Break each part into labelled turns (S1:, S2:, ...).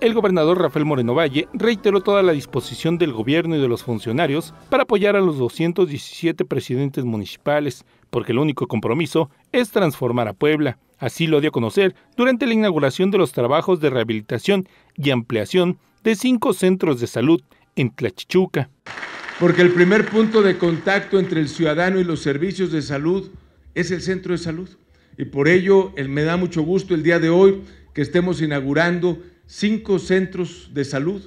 S1: el gobernador Rafael Moreno Valle reiteró toda la disposición del gobierno y de los funcionarios para apoyar a los 217 presidentes municipales, porque el único compromiso es transformar a Puebla. Así lo dio a conocer durante la inauguración de los trabajos de rehabilitación y ampliación de cinco centros de salud en Tlachichuca.
S2: Porque el primer punto de contacto entre el ciudadano y los servicios de salud es el centro de salud. Y por ello me da mucho gusto el día de hoy que estemos inaugurando cinco centros de salud,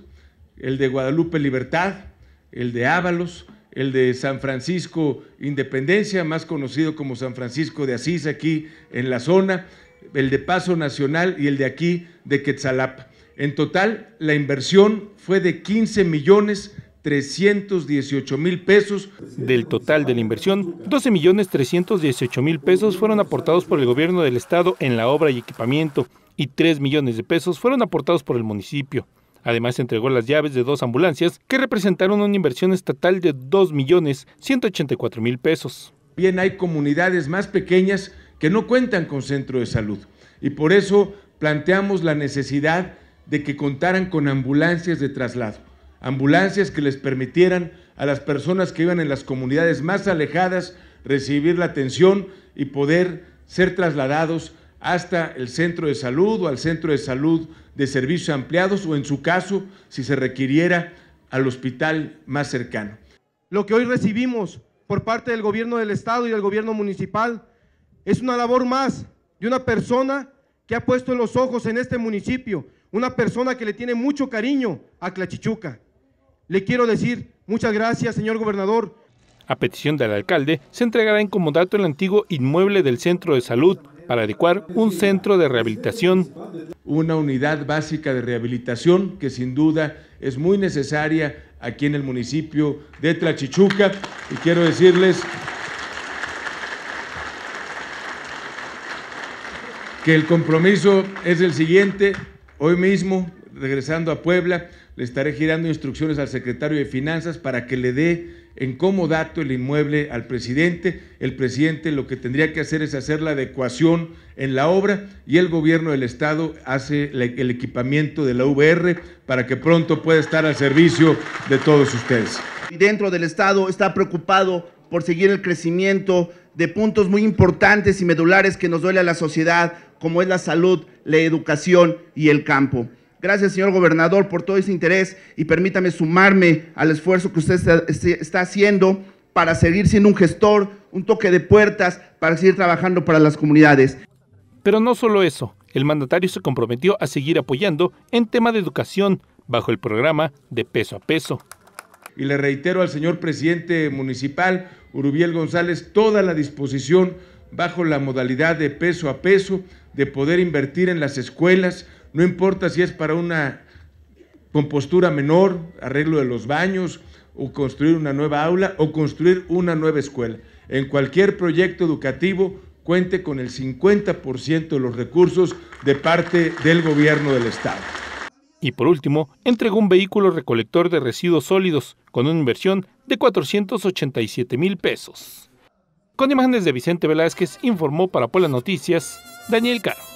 S2: el de Guadalupe Libertad, el de Ábalos, el de San Francisco Independencia, más conocido como San Francisco de Asís aquí en la zona, el de Paso Nacional y el de aquí de Quetzalapa. En total, la inversión fue de 15 millones 318 mil pesos. Del total de la inversión, 12 millones 318 mil pesos
S1: fueron aportados por el gobierno del estado en la obra y equipamiento y 3 millones de pesos fueron aportados por el municipio. Además, entregó las llaves de dos ambulancias que representaron una inversión estatal
S2: de 2 millones 184 mil pesos. Bien, hay comunidades más pequeñas que no cuentan con centro de salud y por eso planteamos la necesidad de que contaran con ambulancias de traslado ambulancias que les permitieran a las personas que iban en las comunidades más alejadas recibir la atención y poder ser trasladados hasta el centro de salud o al centro de salud de servicios ampliados o en su caso, si se requiriera, al hospital más cercano. Lo que hoy recibimos por parte del gobierno del estado y del gobierno municipal
S1: es una labor más de una persona que ha puesto los ojos en este municipio, una persona que le tiene mucho cariño a Clachichuca. Le quiero decir muchas gracias, señor gobernador. A petición del alcalde, se entregará en comodato el antiguo inmueble del
S2: centro de salud para adecuar un centro de rehabilitación. Una unidad básica de rehabilitación que sin duda es muy necesaria aquí en el municipio de Tlachichuca. Y quiero decirles que el compromiso es el siguiente. Hoy mismo regresando a Puebla, le estaré girando instrucciones al secretario de Finanzas para que le dé en cómo dato el inmueble al presidente. El presidente lo que tendría que hacer es hacer la adecuación en la obra y el gobierno del estado hace el equipamiento
S3: de la VR para que pronto pueda estar al servicio de todos ustedes. dentro del estado está preocupado por seguir el crecimiento de puntos muy importantes y medulares que nos duele a la sociedad, como es la salud, la educación y el campo. Gracias, señor gobernador, por todo ese interés y permítame sumarme al esfuerzo que usted este, está, haciendo para seguir siendo un gestor, un toque de puertas, para seguir trabajando para las comunidades.
S1: Pero no solo eso, el mandatario se comprometió a seguir apoyando en tema
S2: de educación bajo el programa de peso a peso. Y le reitero al señor presidente municipal, Urubiel González, toda la disposición bajo la modalidad de peso a peso de poder invertir en las escuelas, no importa si es para una compostura menor, arreglo de los baños, o construir una nueva aula, o construir una nueva escuela. En cualquier proyecto educativo cuente con el 50% de los recursos de parte del gobierno del Estado.
S1: Y por último, entregó un vehículo recolector de residuos sólidos con una inversión de 487 mil pesos. Con imágenes de Vicente Velázquez informó para Pola Noticias Daniel Caro.